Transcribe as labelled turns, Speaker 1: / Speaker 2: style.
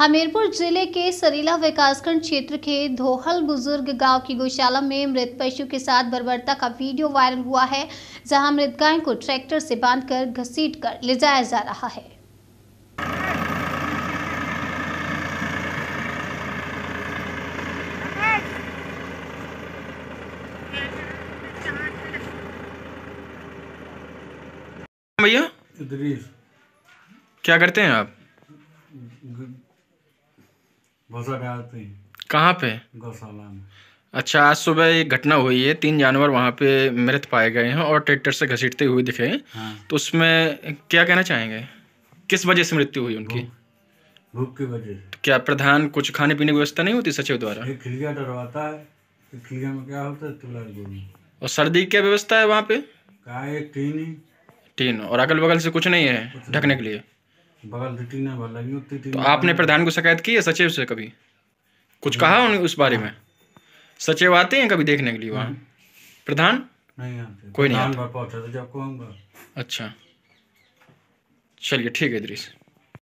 Speaker 1: हमीरपुर जिले के सरीला विकासखंड क्षेत्र के धोहल बुजुर्ग गांव की गौशाला में मृत पशु के साथ बर्बरता का वीडियो वायरल हुआ है जहां मृत गाय को ट्रैक्टर से बांधकर घसीटकर ले जाया जा रहा है
Speaker 2: भैया क्या करते हैं आप
Speaker 3: कहाँ पे गौशाला में
Speaker 2: अच्छा आज सुबह ये घटना हुई है तीन जानवर वहाँ पे मृत पाए गए हैं और ट्रैक्टर से घसीटते हुए दिखे हैं हाँ। तो उसमें क्या कहना चाहेंगे किस वजह से मृत्यु हुई उनकी भूख की वजह तो क्या प्रधान कुछ खाने पीने की व्यवस्था नहीं होती सचिव द्वारा
Speaker 4: खिलिया डरवाता है खिलिया में क्या होता है
Speaker 2: और सर्दी की क्या व्यवस्था है वहाँ पे टीन टीन और अगल बगल से कुछ नहीं है ढकने के लिए
Speaker 5: तो, तो आपने
Speaker 2: प्रधान को शिकायत की है सचिव से कभी कुछ कहा उन्हें उस बारे में सचिव आते हैं कभी देखने के लिए वहाँ प्रधान नहीं कोई
Speaker 6: नहीं
Speaker 2: अच्छा चलिए ठीक है दृश्य